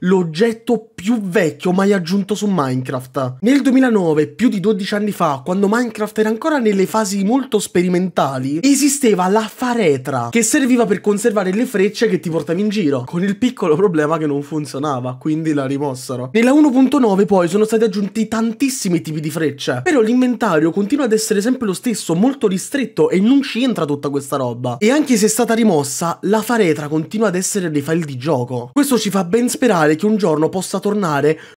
l'oggetto più vecchio mai aggiunto su Minecraft. Nel 2009, più di 12 anni fa, quando Minecraft era ancora nelle fasi molto sperimentali, esisteva la faretra, che serviva per conservare le frecce che ti portavi in giro, con il piccolo problema che non funzionava, quindi la rimossero. Nella 1.9 poi sono stati aggiunti tantissimi tipi di frecce, però l'inventario continua ad essere sempre lo stesso, molto ristretto e non ci entra tutta questa roba. E anche se è stata rimossa, la faretra continua ad essere dei file di gioco. Questo ci fa ben sperare immaginare che un giorno possa tornare